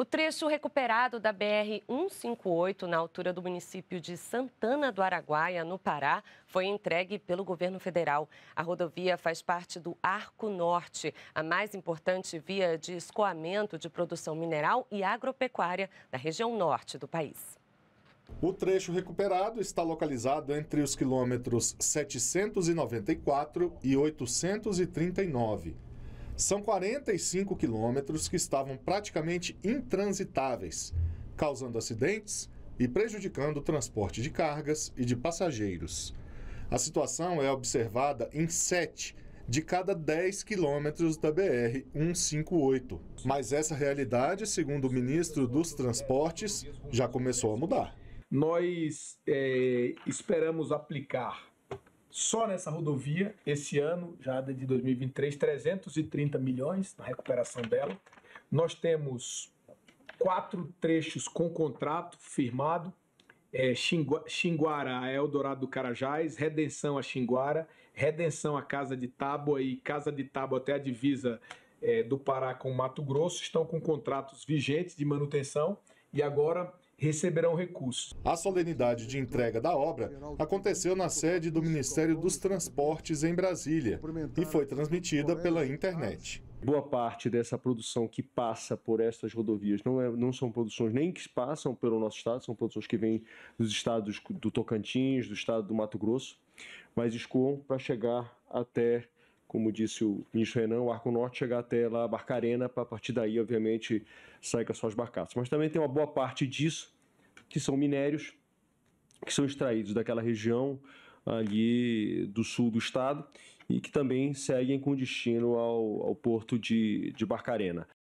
O trecho recuperado da BR-158, na altura do município de Santana do Araguaia, no Pará, foi entregue pelo governo federal. A rodovia faz parte do Arco Norte, a mais importante via de escoamento de produção mineral e agropecuária da região norte do país. O trecho recuperado está localizado entre os quilômetros 794 e 839 são 45 quilômetros que estavam praticamente intransitáveis, causando acidentes e prejudicando o transporte de cargas e de passageiros. A situação é observada em sete de cada 10 quilômetros da BR-158. Mas essa realidade, segundo o ministro dos Transportes, já começou a mudar. Nós é, esperamos aplicar só nessa rodovia, esse ano, já de 2023, 330 milhões na recuperação dela. Nós temos quatro trechos com contrato firmado, é, Xinguara a Eldorado do Carajás, Redenção a Xinguara, Redenção a Casa de Tábua e Casa de Tábua até a divisa é, do Pará com Mato Grosso, estão com contratos vigentes de manutenção e agora receberão recursos. A solenidade de entrega da obra aconteceu na sede do Ministério dos Transportes em Brasília e foi transmitida pela internet. Boa parte dessa produção que passa por estas rodovias não, é, não são produções nem que passam pelo nosso estado, são produções que vêm dos estados do Tocantins, do estado do Mato Grosso, mas escoam para chegar até como disse o ministro Renan, o Arco Norte chegar até lá a Barcarena, para a partir daí, obviamente, sair com as suas barcaças. Mas também tem uma boa parte disso, que são minérios, que são extraídos daquela região ali do sul do estado e que também seguem com destino ao, ao porto de, de Barcarena.